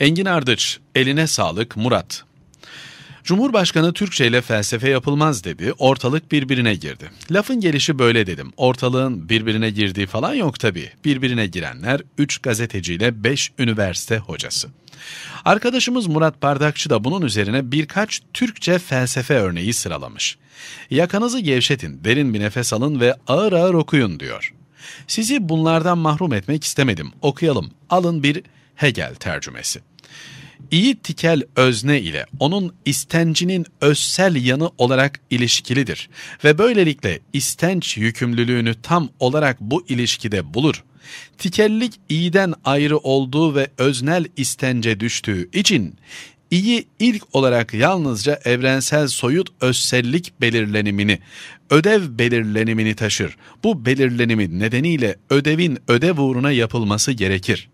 Engin Ardıç, eline sağlık Murat. Cumhurbaşkanı Türkçe ile felsefe yapılmaz dedi, ortalık birbirine girdi. Lafın gelişi böyle dedim, ortalığın birbirine girdiği falan yok tabii. Birbirine girenler 3 gazeteciyle 5 üniversite hocası. Arkadaşımız Murat Bardakçı da bunun üzerine birkaç Türkçe felsefe örneği sıralamış. Yakanızı gevşetin, derin bir nefes alın ve ağır ağır okuyun diyor. Sizi bunlardan mahrum etmek istemedim, okuyalım, alın bir Hegel tercümesi. İyi tikel özne ile onun istencinin özsel yanı olarak ilişkilidir ve böylelikle istenç yükümlülüğünü tam olarak bu ilişkide bulur. Tikellik iyiden ayrı olduğu ve öznel istence düştüğü için iyi ilk olarak yalnızca evrensel soyut özsellik belirlenimini, ödev belirlenimini taşır. Bu belirlenimi nedeniyle ödevin ödev uğruna yapılması gerekir.''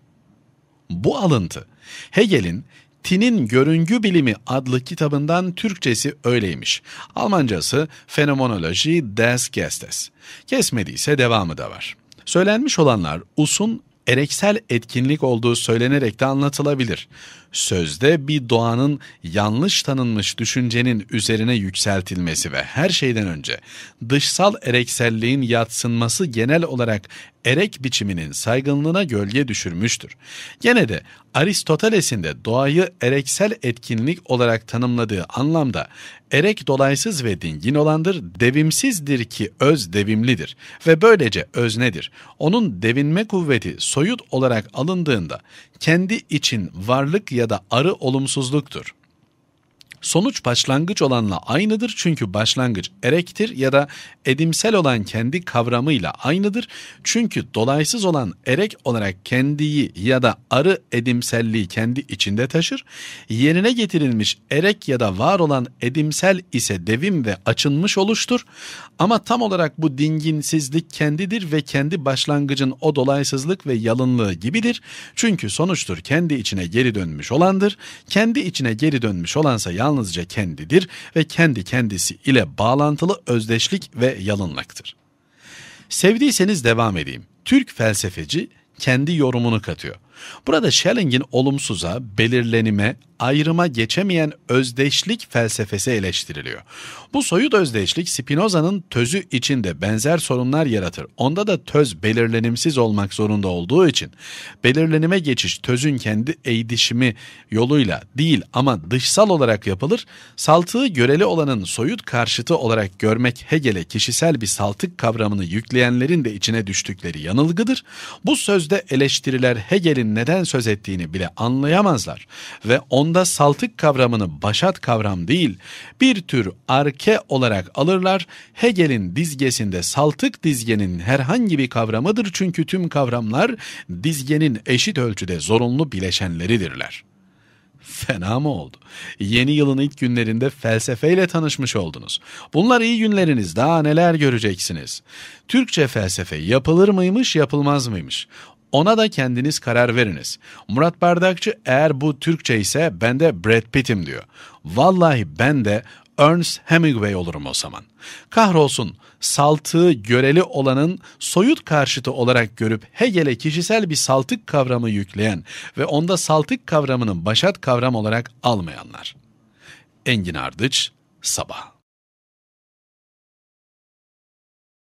Bu alıntı Hegel'in Tin'in Görüngü Bilimi adlı kitabından Türkçesi öyleymiş. Almancası "fenomenoloji des Gestes. Kesmediyse devamı da var. Söylenmiş olanlar usun ereksel etkinlik olduğu söylenerek de anlatılabilir. Sözde bir doğanın yanlış tanınmış düşüncenin üzerine yükseltilmesi ve her şeyden önce dışsal erekselliğin yatsınması genel olarak erek biçiminin saygınlığına gölge düşürmüştür. Gene de Aristoteles'in de doğayı ereksel etkinlik olarak tanımladığı anlamda erek dolaysız ve dingin olandır, devimsizdir ki öz devimlidir ve böylece öznedir. Onun devinme kuvveti soyut olarak alındığında kendi için varlık ya da arı olumsuzluktur. Sonuç başlangıç olanla aynıdır çünkü başlangıç erektir ya da edimsel olan kendi kavramıyla aynıdır. Çünkü dolaysız olan erek olarak kendiyi ya da arı edimselliği kendi içinde taşır. Yerine getirilmiş erek ya da var olan edimsel ise devim ve açılmış oluştur. Ama tam olarak bu dinginsizlik kendidir ve kendi başlangıcın o dolaysızlık ve yalınlığı gibidir. Çünkü sonuçtur kendi içine geri dönmüş olandır. Kendi içine geri dönmüş olansa yalnız yalnızca kendidir ve kendi kendisi ile bağlantılı özdeşlik ve yalınlıktır. Sevdiyseniz devam edeyim. Türk felsefeci kendi yorumunu katıyor. Burada Schelling'in olumsuza, belirlenime, ayrıma geçemeyen özdeşlik felsefesi eleştiriliyor. Bu soyut özdeşlik Spinoza'nın tözü içinde benzer sorunlar yaratır. Onda da töz belirlenimsiz olmak zorunda olduğu için belirlenime geçiş tözün kendi eğdişimi yoluyla değil ama dışsal olarak yapılır. Saltığı göreli olanın soyut karşıtı olarak görmek Hegel'e kişisel bir saltık kavramını yükleyenlerin de içine düştükleri yanılgıdır. Bu sözde eleştiriler Hegel'in kişilerin neden söz ettiğini bile anlayamazlar ve onda saltık kavramını başat kavram değil, bir tür arke olarak alırlar. Hegel'in dizgesinde saltık dizgenin herhangi bir kavramıdır çünkü tüm kavramlar dizgenin eşit ölçüde zorunlu bileşenleridirler.'' Fena mı oldu? Yeni yılın ilk günlerinde felsefeyle tanışmış oldunuz. Bunlar iyi günleriniz, daha neler göreceksiniz. Türkçe felsefe yapılır mıymış, yapılmaz mıymış? Ona da kendiniz karar veriniz. Murat Bardakçı eğer bu Türkçe ise ben de Brad Pitt'im diyor. Vallahi ben de Ernst Hemingway olurum o zaman. Kahrolsun saltığı göreli olanın soyut karşıtı olarak görüp Hegel'e kişisel bir saltık kavramı yükleyen ve onda saltık kavramının başat kavram olarak almayanlar. Engin Ardıç, Sabah